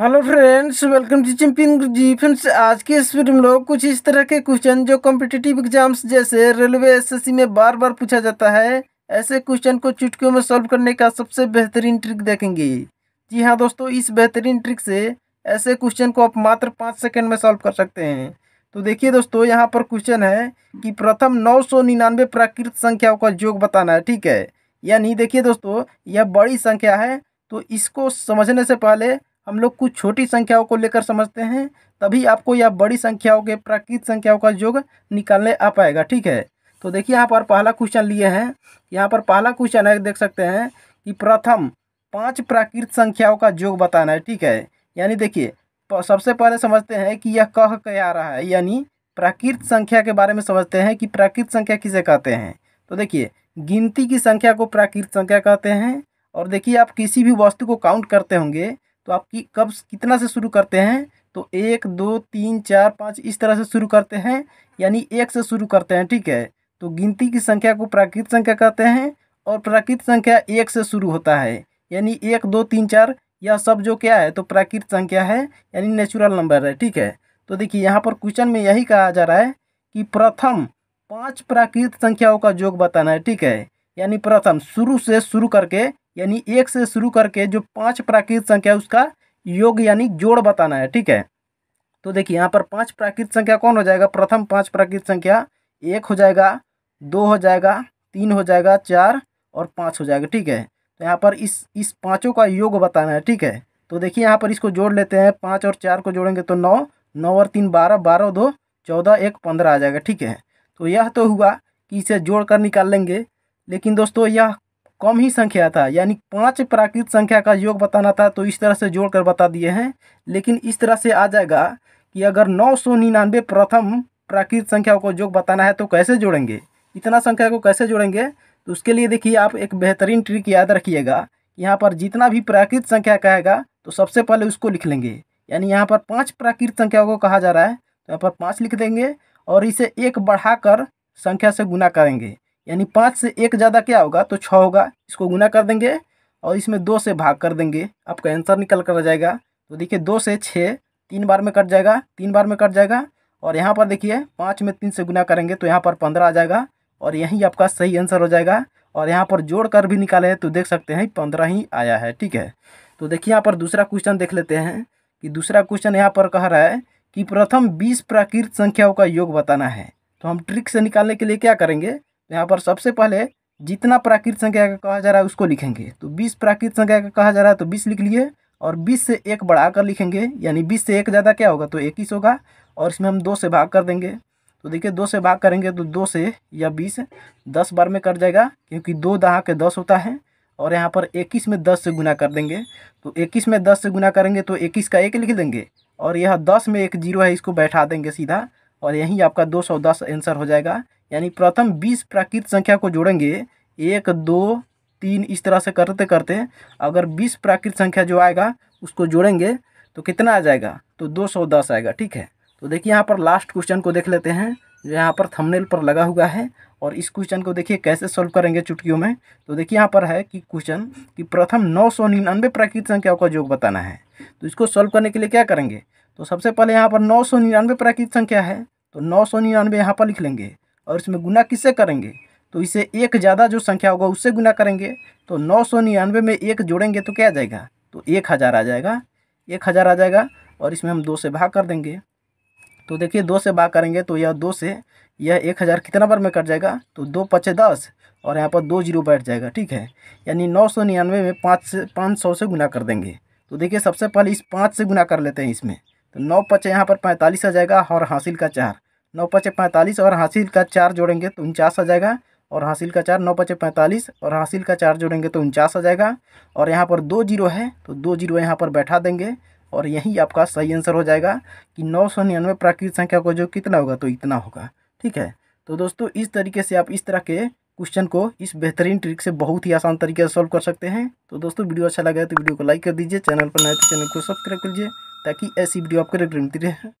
hello friends welcome to Champion ji friends आज के इस वीडियो में लोग कुछ इस तरह के क्वेश्चन जो कॉम्पिटेटिव एग्जाम्स जैसे रेलवे एसएससी में बार बार पूछा जाता है ऐसे क्वेश्चन को चुटकियों में सॉल्व करने का सबसे बेहतरीन ट्रिक देखेंगे जी हाँ दोस्तों इस बेहतरीन ट्रिक से ऐसे क्वेश्चन को आप मात्र पाँच सेकेंड में सॉल्व कर सकते हैं तो देखिए दोस्तों यहाँ पर क्वेश्चन है कि प्रथम नौ प्राकृत संख्याओं का योग बताना है ठीक है यानी देखिए दोस्तों यह बड़ी संख्या है तो इसको समझने से पहले हम लोग कुछ छोटी संख्याओं को लेकर समझते हैं तभी आपको यह बड़ी संख्याओं के प्राकृत संख्याओं का योग निकालने आ पाएगा ठीक है तो देखिए यहाँ पर पहला क्वेश्चन लिए हैं यहाँ पर पहला क्वेश्चन है देख सकते हैं कि प्रथम पांच प्राकृत संख्याओं का योग बताना है ठीक है यानी देखिए सबसे पहले समझते हैं कि यह कह के आ रहा है यानी प्राकृत संख्या के बारे में समझते हैं कि प्राकृत संख्या किसे कहते हैं तो देखिए गिनती की संख्या को प्राकृत संख्या कहते हैं और देखिए आप किसी भी वस्तु को काउंट करते होंगे तो आपकी कब कितना से शुरू करते हैं तो एक दो तीन चार पाँच इस तरह से शुरू करते हैं यानी एक से शुरू करते हैं ठीक है तो गिनती की संख्या को प्राकृत संख्या कहते हैं और प्राकृत संख्या एक से शुरू होता है यानी एक दो तीन चार यह सब जो क्या है तो प्राकृत संख्या है यानी नेचुरल नंबर है ठीक है तो देखिए यहाँ पर क्वेश्चन में यही कहा जा रहा है कि प्रथम पांच प्राकृत संख्याओं का योग बताना है ठीक है यानी प्रथम शुरू से शुरू करके यानी एक से शुरू करके जो पांच प्राकृत संख्या उसका योग यानी जोड़ बताना है ठीक है तो देखिए यहाँ पर पांच प्राकृत संख्या कौन हो जाएगा प्रथम पांच प्राकृत संख्या एक हो जाएगा दो हो जाएगा तीन हो जाएगा चार और पाँच हो जाएगा ठीक है तो यहाँ पर इस इस पाँचों का योग बताना है ठीक है तो देखिए यहाँ पर इसको जोड़ लेते हैं पाँच और चार को जोड़ेंगे तो नौ नौ और तीन बारह बारह दो चौदह एक पंद्रह आ जाएगा ठीक है तो यह तो हुआ कि इसे जोड़ कर निकाल लेंगे लेकिन दोस्तों यह कम ही संख्या था यानी पांच प्राकृत संख्या का योग बताना था तो इस तरह से जोड़कर बता दिए हैं लेकिन इस तरह से आ जाएगा कि अगर नौ सौ निन्यानवे प्रथम प्राकृत संख्याओं को योग बताना है तो कैसे जोड़ेंगे इतना संख्या को कैसे जोड़ेंगे तो उसके लिए देखिए आप एक बेहतरीन ट्रिक याद रखिएगा यहाँ पर जितना भी प्राकृत संख्या कहेगा तो सबसे पहले उसको लिख लेंगे यानी यहाँ पर पाँच प्राकृत संख्याओं को कहा जा रहा है तो यहाँ पर पाँच लिख देंगे और इसे एक बढ़ाकर संख्या से गुना करेंगे यानी पाँच से एक ज़्यादा क्या होगा तो छः होगा इसको गुना कर देंगे और इसमें दो से भाग कर देंगे आपका आंसर निकल कर आ जाएगा तो देखिए दो से छः तीन बार में कट जाएगा तीन बार में कट जाएगा और यहाँ पर देखिए पाँच में तीन से गुना करेंगे तो यहाँ पर पंद्रह आ जाएगा और यही आपका सही आंसर हो जाएगा और यहाँ पर जोड़ कर भी निकाले तो देख सकते हैं पंद्रह ही आया है ठीक है तो देखिए यहाँ पर दूसरा क्वेश्चन देख लेते हैं कि दूसरा क्वेश्चन यहाँ पर कह रहा है कि प्रथम बीस प्राकृत संख्याओं का योग बताना है तो हम ट्रिक से निकालने के लिए क्या करेंगे यहाँ पर सबसे पहले जितना प्राकृत संख्या का कहा जा रहा है उसको लिखेंगे तो बीस प्राकृत संख्या का कहा जा रहा है तो बीस लिख लिए और बीस से एक बढ़ाकर लिखेंगे यानी बीस से एक ज़्यादा क्या होगा तो इक्कीस होगा और इसमें हम दो से भाग कर देंगे तो देखिए दो से भाग करेंगे तो दो से या बीस दस बार में कट जाएगा क्योंकि दो दहा के दस होता है और यहाँ पर इक्कीस में दस से गुना कर देंगे तो इक्कीस में दस से गुना करेंगे तो इक्कीस का एक लिख देंगे और यह दस में एक जीरो है इसको बैठा देंगे सीधा और यहीं आपका दो सौ दस आंसर हो जाएगा यानी प्रथम बीस प्राकृत संख्या को जोड़ेंगे एक दो तीन इस तरह से करते करते अगर बीस प्राकृत संख्या जो आएगा उसको जोड़ेंगे तो कितना आ जाएगा तो दो सौ दस आएगा ठीक है तो देखिए यहाँ पर लास्ट क्वेश्चन को देख लेते हैं जो यहाँ पर थंबनेल पर लगा हुआ है और इस क्वेश्चन को देखिए कैसे सॉल्व करेंगे चुटकियों में तो देखिए यहाँ पर है कि क्वेश्चन कि प्रथम नौ सौ निन्यानवे प्राकृतिक संख्याओं का योग बताना है तो इसको सॉल्व करने के लिए क्या करेंगे तो सबसे पहले यहाँ पर नौ सौ निन्यानवे प्राकृतिक संख्या है तो नौ सौ निन्यानवे यहाँ पर लिख लेंगे और इसमें गुना किससे करेंगे तो इसे एक ज़्यादा जो संख्या होगा उससे गुना करेंगे तो नौ सौ निन्यानवे में एक जोड़ेंगे तो क्या आ जाएगा तो एक हज़ार आ जाएगा एक हज़ार आ जाएगा और इसमें हम दो से भाग कर देंगे तो देखिए दो से भाग करेंगे तो यह दो से यह एक हज़ार कितना बार में कट जाएगा तो दो पचे दस और यहाँ पर दो जीरो बैठ जाएगा ठीक है यानी नौ सौ निन्यानवे में पाँच से पाँच सौ से गुना कर देंगे तो देखिए सबसे पहले इस पाँच से गुना कर लेते हैं इसमें तो नौ पचे यहाँ पर पैंतालीस आ जाएगा और हासिल का चार नौ पचे पैंतालीस और हासिल का चार जोड़ेंगे तो उनचास आ जाएगा और हासिल का चार नौ पचे पैंतालीस और हासिल का चार जोड़ेंगे तो उनचास आ जाएगा और यहाँ पर दो जीरो है तो दो जीरो यहाँ पर बैठा देंगे और यही आपका सही आंसर हो जाएगा कि नौ सौ निन्यानवे प्राकृतिक संख्या को जो कितना होगा तो इतना होगा ठीक है तो दोस्तों इस तरीके से आप इस तरह के क्वेश्चन को इस बेहतरीन ट्रिक से बहुत ही आसान तरीके से सॉल्व कर सकते हैं तो दोस्तों वीडियो अच्छा लगा तो वीडियो को लाइक कर दीजिए चैनल पर नए तो चैनल को सब्सक्राइब कर लीजिए ताकि ऐसी वीडियो आपको रेगुलर मिलती रहे